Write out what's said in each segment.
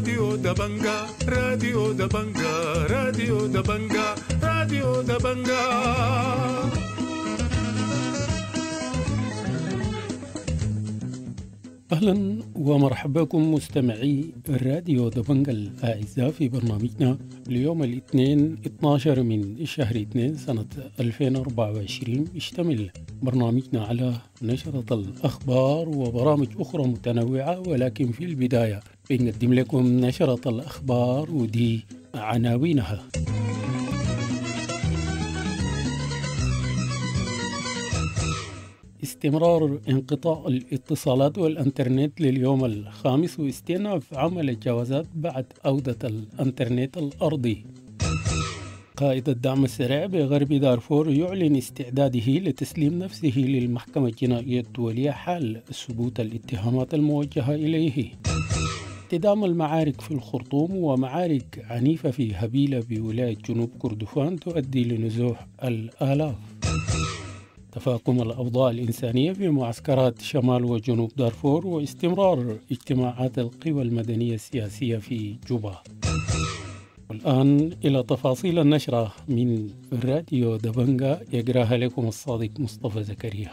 راديو دبنجا راديو دبنجا راديو دبنجا راديو دبنجا أهلا ومرحبا بكم مستمعي راديو دبنجا الأعزاء في برنامجنا اليوم الاثنين 12 من شهر 2 سنة 2024 يشتمل برنامجنا على نشرة الأخبار وبرامج أخرى متنوعة ولكن في البداية بنقدم لكم نشرة الأخبار ودي عناوينها استمرار انقطاع الاتصالات والانترنت لليوم الخامس واستئناف عمل الجوازات بعد عودة الانترنت الأرضي قائد الدعم السريع بغرب دارفور يعلن استعداده لتسليم نفسه للمحكمة الجنائية الدولية حال ثبوت الاتهامات الموجهة إليه احتدام المعارك في الخرطوم ومعارك عنيفة في هبيلة بولاية جنوب كردفان تؤدي لنزوح الآلاف تفاقم الأوضاع الإنسانية في معسكرات شمال وجنوب دارفور واستمرار اجتماعات القوى المدنية السياسية في جوبا والآن إلى تفاصيل النشرة من راديو دبنجا يقراها لكم الصادق مصطفى زكريا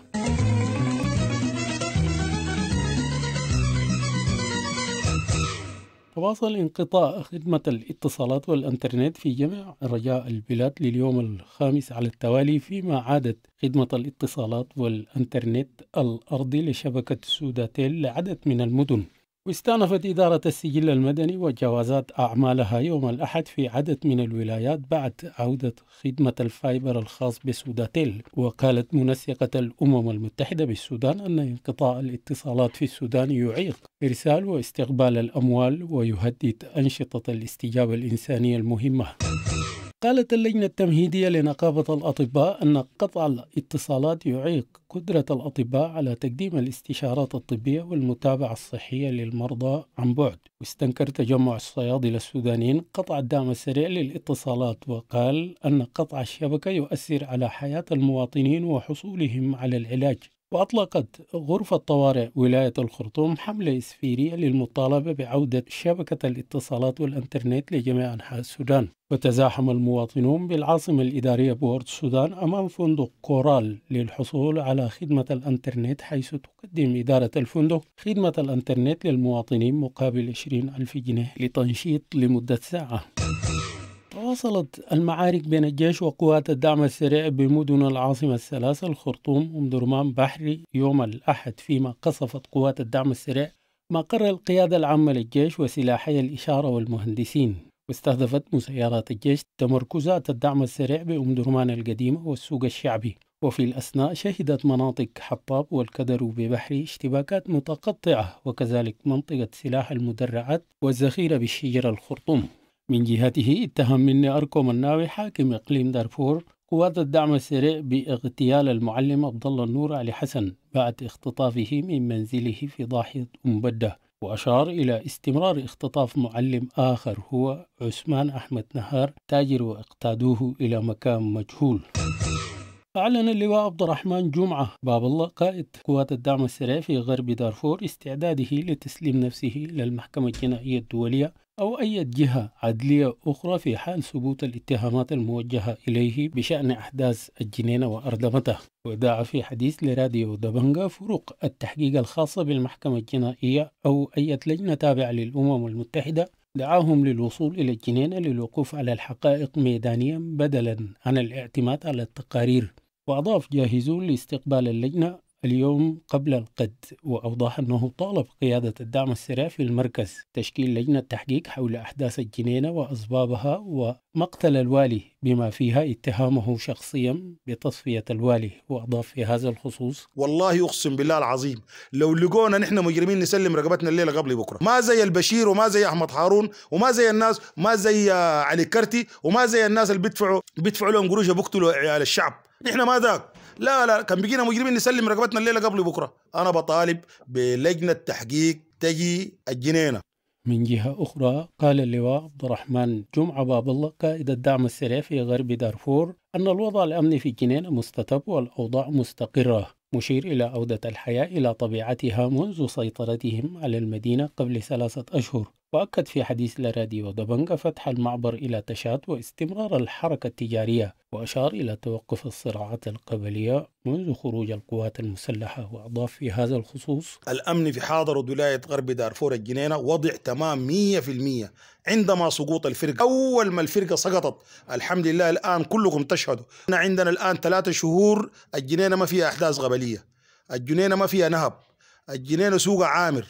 تواصل انقطاع خدمة الاتصالات والإنترنت في جميع رجاء البلاد لليوم الخامس على التوالي فيما عادت خدمة الاتصالات والإنترنت الأرضي لشبكة سوداتيل لعدد من المدن واستأنفت إدارة السجل المدني وجوازات أعمالها يوم الأحد في عدد من الولايات بعد عودة خدمة الفايبر الخاص بسوداتيل وقالت منسقة الأمم المتحدة بالسودان أن انقطاع الاتصالات في السودان يعيق إرسال واستقبال الأموال ويهدد أنشطة الاستجابة الإنسانية المهمة قالت اللجنة التمهيدية لنقابة الأطباء أن قطع الاتصالات يعيق قدرة الأطباء على تقديم الاستشارات الطبية والمتابعة الصحية للمرضى عن بعد واستنكر تجمع الصيادلة السودانيين قطع الدعم السريع للاتصالات وقال أن قطع الشبكة يؤثر على حياة المواطنين وحصولهم على العلاج وأطلقت غرفة طوارئ ولاية الخرطوم حملة إسفيرية للمطالبة بعودة شبكة الاتصالات والإنترنت لجميع أنحاء السودان وتزاحم المواطنون بالعاصمة الإدارية بورد السودان أمام فندق كورال للحصول على خدمة الإنترنت حيث تقدم إدارة الفندق خدمة الإنترنت للمواطنين مقابل 20 ألف جنيه لتنشيط لمدة ساعة تواصلت المعارك بين الجيش وقوات الدعم السريع بمدن العاصمة الثلاثة الخرطوم ومدرمان درمان بحري يوم الأحد فيما قصفت قوات الدعم السريع مقر القيادة العامة للجيش وسلاحي الإشارة والمهندسين واستهدفت مسيرات الجيش تمركزات الدعم السريع بأم درمان القديمة والسوق الشعبي وفي الأثناء شهدت مناطق حطاب والكدر ببحري اشتباكات متقطعة وكذلك منطقة سلاح المدرعات والذخيرة بالشجرة الخرطوم من جهته اتهم من أركوم الناوي حاكم إقليم دارفور قوات الدعم السريع باغتيال المعلم عبد الله النور علي حسن بعد اختطافه من منزله في ضاحية أمبدة وأشار إلى استمرار اختطاف معلم آخر هو عثمان أحمد نهار تاجر واقتادوه إلى مكان مجهول أعلن اللواء عبد الرحمن جمعة باب الله قائد قوات الدعم السريع في غرب دارفور استعداده لتسليم نفسه للمحكمة الجنائية الدولية أو أي جهة عدلية أخرى في حال ثبوت الاتهامات الموجهة إليه بشأن أحداث الجنينة وأردمته ودعا في حديث لراديو دبنجا فروق التحقيق الخاصة بالمحكمة الجنائية أو أي لجنة تابعة للأمم المتحدة دعاهم للوصول إلى الجنينة للوقوف على الحقائق ميدانيا بدلا عن الاعتماد على التقارير وأضاف جاهزون لاستقبال اللجنة اليوم قبل القد وأوضح أنه طالب قيادة الدعم السريع في المركز تشكيل لجنة تحقيق حول أحداث الجنينة وأسبابها ومقتل الوالي بما فيها اتهامه شخصيا بتصفية الوالي وأضاف في هذا الخصوص والله أقسم بالله العظيم لو لقونا نحن مجرمين نسلم رقبتنا الليلة قبل بكرة ما زي البشير وما زي أحمد حارون وما زي الناس ما زي علي كرتي وما زي الناس اللي بيدفعوا بيدفعوا لهم قروش بيقتلوا عيال الشعب نحن ما ذاك لا لا كان بيجينا مجرمين نسلم رقبتنا الليله قبل بكره انا بطالب بلجنه تحقيق تجي الجنينه من جهة أخرى قال اللواء عبد الرحمن جمعة باب الله قائد الدعم السريع في غرب دارفور أن الوضع الأمني في جنين مستتب والأوضاع مستقرة مشير إلى عودة الحياة إلى طبيعتها منذ سيطرتهم على المدينة قبل ثلاثة أشهر وأكد في حديث لراديو ودبنجا فتح المعبر إلى تشات واستمرار الحركة التجارية وأشار إلى توقف الصراعات القبلية منذ خروج القوات المسلحة وأضاف في هذا الخصوص الأمن في حاضر ولاية غرب دارفور الجنينة وضع تمام 100% عندما سقوط الفرقة أول ما الفرقة سقطت الحمد لله الآن كلكم تشهدوا عندنا الآن ثلاثة شهور الجنينة ما فيها أحداث قبلية الجنينة ما فيها نهب الجنينة سوق عامر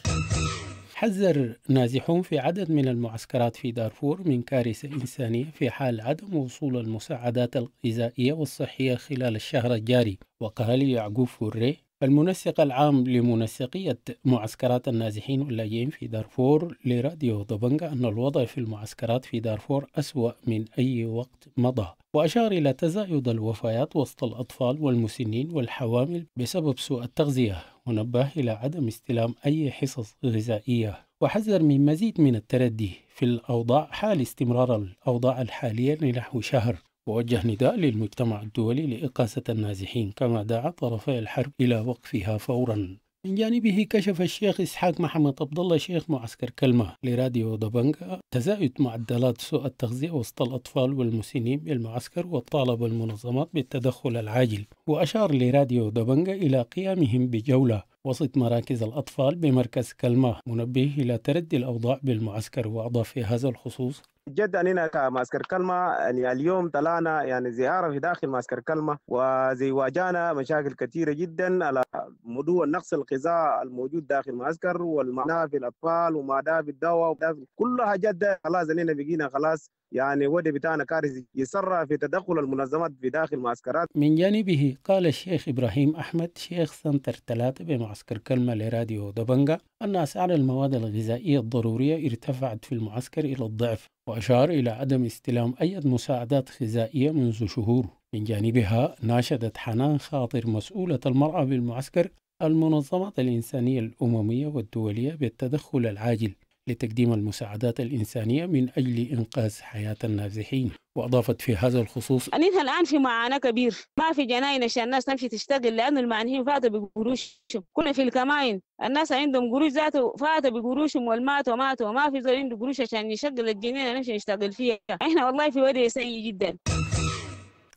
حذر نازحون في عدد من المعسكرات في دارفور من كارثة إنسانية في حال عدم وصول المساعدات الغذائية والصحية خلال الشهر الجاري وقال يعقوب فوري المنسق العام لمنسقية معسكرات النازحين واللاجئين في دارفور لراديو دبنجا أن الوضع في المعسكرات في دارفور أسوأ من أي وقت مضى وأشار إلى تزايد الوفيات وسط الأطفال والمسنين والحوامل بسبب سوء التغذية ونبه إلى عدم استلام أي حصص غذائية وحذر من مزيد من التردي في الأوضاع حال استمرار الأوضاع الحالية لنحو شهر ووجه نداء للمجتمع الدولي لإقاسة النازحين كما دعا طرفي الحرب إلى وقفها فورا من جانبه كشف الشيخ إسحاق محمد عبد الله شيخ معسكر كلمة لراديو دبنجا تزايد معدلات سوء التغذية وسط الأطفال والمسنين بالمعسكر وطالب المنظمات بالتدخل العاجل وأشار لراديو دبنجا إلى قيامهم بجولة وسط مراكز الأطفال بمركز كلمة منبه إلى تردي الأوضاع بالمعسكر وأضاف في هذا الخصوص جد اننا كمعسكر كلمه يعني اليوم طلعنا يعني زياره في داخل معسكر كلمه وزي واجهنا مشاكل كثيره جدا على موضوع نقص الغذاء الموجود داخل المعسكر والمعناه في الاطفال وما ده في الدواء في كلها جد خلاص اننا بقينا خلاص يعني ودي بتاعنا كارثي يسرع في تدخل المنظمات في داخل المعسكرات من جانبه قال الشيخ إبراهيم أحمد شيخ سنتر ثلاثة بمعسكر كلمة لراديو دبنجا أن أسعار المواد الغذائية الضرورية ارتفعت في المعسكر إلى الضعف وأشار إلى عدم استلام أي مساعدات غذائية منذ شهور من جانبها ناشدت حنان خاطر مسؤولة المرأة بالمعسكر المنظمة الإنسانية الأممية والدولية بالتدخل العاجل لتقديم المساعدات الإنسانية من أجل إنقاذ حياة النازحين وأضافت في هذا الخصوص أنها الآن في معاناة كبير ما في جناين عشان الناس تمشي تشتغل لأنه المعنيين فاتوا بقروشهم كنا في الكماين الناس عندهم قروش ذاته فاتوا بقروشهم والماتوا ماتوا وما في زول عنده قروش عشان يشغل الجنينة نمشي نشتغل فيها إحنا والله في وضع سيء جدا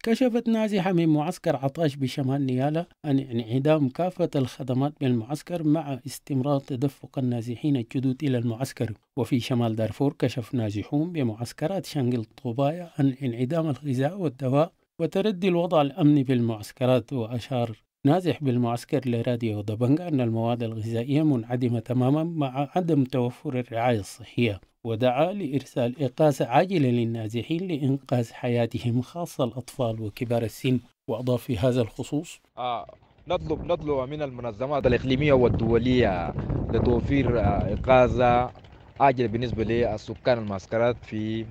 كشفت نازحة من معسكر عطاش بشمال نيالا عن انعدام كافة الخدمات بالمعسكر مع استمرار تدفق النازحين الجدد إلى المعسكر وفي شمال دارفور كشف نازحون بمعسكرات شنقل طوبايا عن انعدام الغذاء والدواء وتردي الوضع الأمني بالمعسكرات وأشار نازح بالمعسكر لراديو دبنجا أن المواد الغذائية منعدمة تماما مع عدم توفر الرعاية الصحية ودعا لإرسال إغاثة عاجلة للنازحين لإنقاذ حياتهم خاصة الأطفال وكبار السن وأضاف في هذا الخصوص آه. نطلب نطلب من المنظمات الإقليمية والدولية لتوفير إقاظة آه، عاجلة بالنسبة للسكان المعسكرات في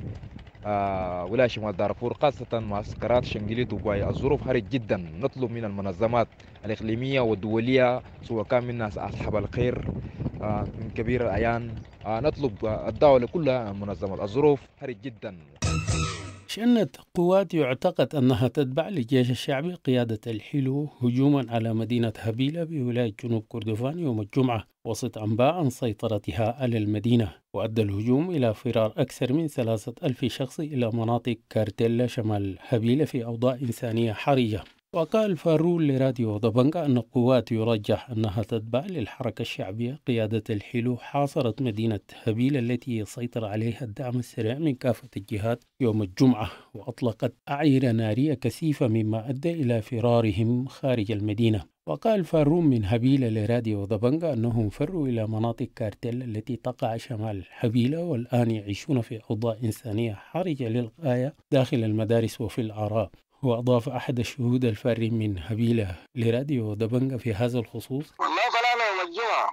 آه، ولاية شمال دارفور خاصة معسكرات شنغيلي دبي الظروف حرج جدا نطلب من المنظمات الإقليمية والدولية سواء كان من ناس أصحاب الخير آه، من كبير الأعيان آه، نطلب الدولة كلها منظمة الظروف حرج جدا شنت قوات يعتقد أنها تتبع للجيش الشعبي قيادة الحلو هجوما على مدينة هبيلة بولاية جنوب كردفان يوم الجمعة وسط أنباء عن سيطرتها على المدينة وأدى الهجوم إلى فرار أكثر من ثلاثة ألف شخص إلى مناطق كارتيلا شمال هبيلة في أوضاع إنسانية حرجة وقال فارول لراديو دبنجا أن القوات يرجح أنها تتبع للحركة الشعبية قيادة الحلو حاصرت مدينة هبيلة التي سيطر عليها الدعم السريع من كافة الجهات يوم الجمعة وأطلقت أعيرة نارية كثيفة مما أدى إلى فرارهم خارج المدينة وقال فارون من هبيلة لراديو وضبنجة أنهم فروا إلى مناطق كارتيل التي تقع شمال هبيلة والآن يعيشون في أوضاع إنسانية حرجة للغاية داخل المدارس وفي الأعراء وأضاف أحد الشهود الفارين من هبيلة لراديو دبنجة في هذا الخصوص والله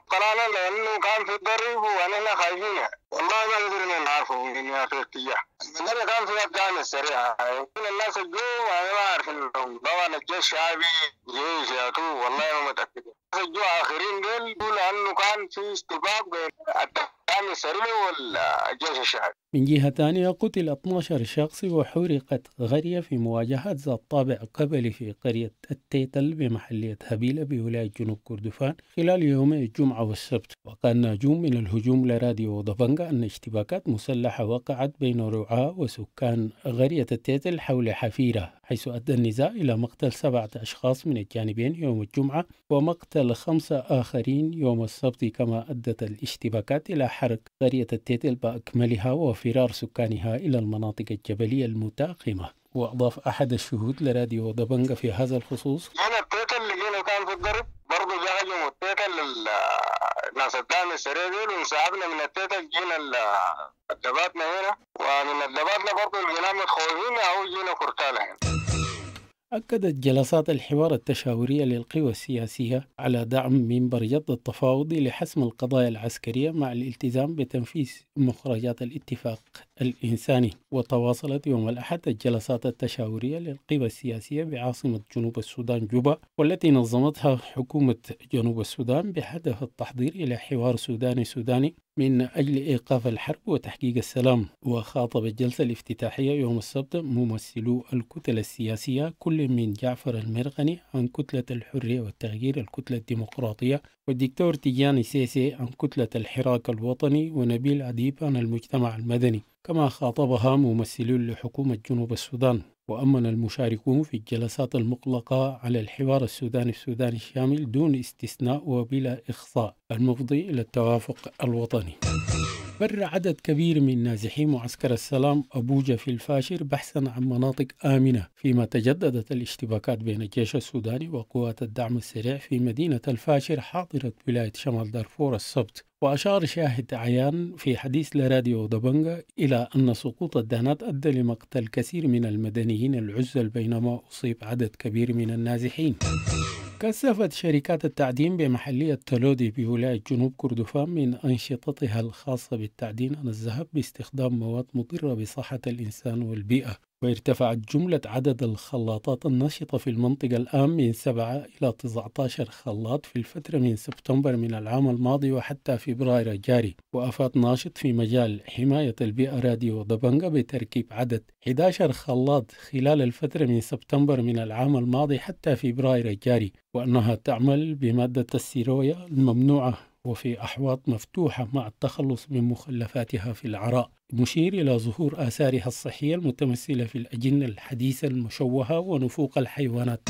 قرانا لانه كان في الضرب وانا خايفين والله ما قدرنا نعرفه ممكن يا اخي اتجاه كان في افغان السريعه كل الناس الجو انا ما عارف لهم طبعا الجيش الشعبي جيش يا والله ما متاكد الجو اخرين دول لانه كان في اشتباك بين الان السري والجيش الشعبي من جهة ثانية قتل 12 شخص وحرقت غرية في مواجهات ذات طابع قبلي في قرية التيتل بمحلية هبيلة بولاية جنوب كردفان خلال يومي الجمعة والسبت وقال ناجوم من الهجوم لراديو ضفنجة أن اشتباكات مسلحة وقعت بين رعاة وسكان غرية التيتل حول حفيرة حيث أدى النزاع إلى مقتل سبعة أشخاص من الجانبين يوم الجمعة ومقتل خمسة آخرين يوم السبت كما أدت الاشتباكات إلى حرق قرية التيتل بأكملها وفرار سكانها إلى المناطق الجبلية المتاقمة وأضاف أحد الشهود لراديو دبنجة في هذا الخصوص أنا التيتل اللي كان في الضرب برضه جاء يوم التيتل ناس الثاني من السرير وانسحبنا من التيتا جينا الدباتنا هنا ومن الدباتنا برضو لقينا متخوفين او جينا كورتالا هنا يعني. أكدت جلسات الحوار التشاورية للقوى السياسية على دعم من برجد التفاوض لحسم القضايا العسكرية مع الالتزام بتنفيذ مخرجات الاتفاق الإنساني وتواصلت يوم الأحد الجلسات التشاورية للقوى السياسية بعاصمة جنوب السودان جوبا والتي نظمتها حكومة جنوب السودان بهدف التحضير إلى حوار سوداني سوداني من أجل إيقاف الحرب وتحقيق السلام وخاطب الجلسة الافتتاحية يوم السبت ممثلو الكتل السياسية كل من جعفر المرغني عن كتلة الحرية والتغيير الكتلة الديمقراطية والدكتور تيجاني سيسي عن كتلة الحراك الوطني ونبيل عديب عن المجتمع المدني كما خاطبها ممثلون لحكومة جنوب السودان وأمن المشاركون في الجلسات المقلقة على الحوار السوداني السوداني الشامل دون استثناء وبلا إخصاء المفضي إلى التوافق الوطني بر عدد كبير من نازحي معسكر السلام أبوجة في الفاشر بحثا عن مناطق آمنة فيما تجددت الاشتباكات بين الجيش السوداني وقوات الدعم السريع في مدينة الفاشر حاضرة ولاية شمال دارفور السبت وأشار شاهد عيان في حديث لراديو دبنجا إلى أن سقوط الدانات أدى لمقتل كثير من المدنيين العزل بينما أصيب عدد كبير من النازحين كثفت شركات التعدين بمحلية تلودي بولاية جنوب كردفان من أنشطتها الخاصة بالتعدين عن الذهب باستخدام مواد مضرة بصحة الإنسان والبيئة وارتفعت جملة عدد الخلاطات النشطة في المنطقة الآن من 7 إلى 19 خلاط في الفترة من سبتمبر من العام الماضي وحتى فبراير الجاري وأفاد ناشط في مجال حماية البيئة راديو دبنجة بتركيب عدد 11 خلاط خلال الفترة من سبتمبر من العام الماضي حتى فبراير الجاري وأنها تعمل بمادة السيرويا الممنوعة وفي أحواض مفتوحة مع التخلص من مخلفاتها في العراء مشير إلى ظهور آثارها الصحية المتمثلة في الأجنة الحديثة المشوهة ونفوق الحيوانات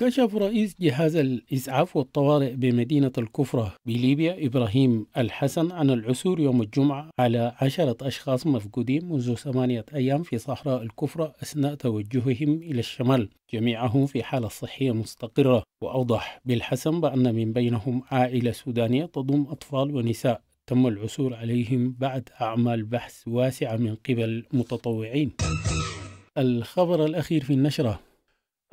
كشف رئيس جهاز الإسعاف والطوارئ بمدينة الكفرة بليبيا إبراهيم الحسن عن العثور يوم الجمعة على عشرة أشخاص مفقودين منذ ثمانية أيام في صحراء الكفرة أثناء توجههم إلى الشمال جميعهم في حالة صحية مستقرة وأوضح بالحسن بأن من بينهم عائلة سودانية تضم أطفال ونساء تم العثور عليهم بعد أعمال بحث واسعة من قبل متطوعين الخبر الأخير في النشرة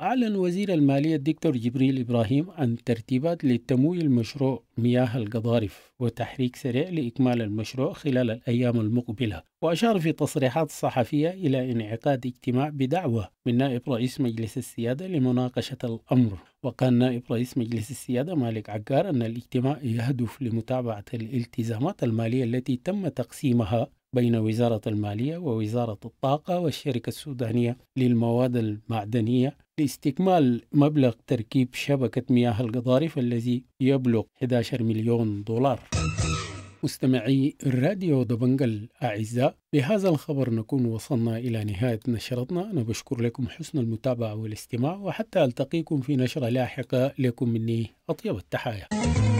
أعلن وزير المالية الدكتور جبريل إبراهيم عن ترتيبات لتمويل مشروع مياه القضارف وتحريك سريع لإكمال المشروع خلال الأيام المقبلة وأشار في تصريحات صحفية إلى انعقاد اجتماع بدعوة من نائب رئيس مجلس السيادة لمناقشة الأمر وقال نائب رئيس مجلس السيادة مالك عكار أن الاجتماع يهدف لمتابعة الالتزامات المالية التي تم تقسيمها بين وزارة المالية ووزارة الطاقة والشركة السودانية للمواد المعدنية لاستكمال مبلغ تركيب شبكة مياه القضارف الذي يبلغ 11 مليون دولار مستمعي الراديو دبنجل أعزاء بهذا الخبر نكون وصلنا إلى نهاية نشرتنا أنا بشكر لكم حسن المتابعة والاستماع وحتى ألتقيكم في نشرة لاحقة لكم مني أطيب التحايا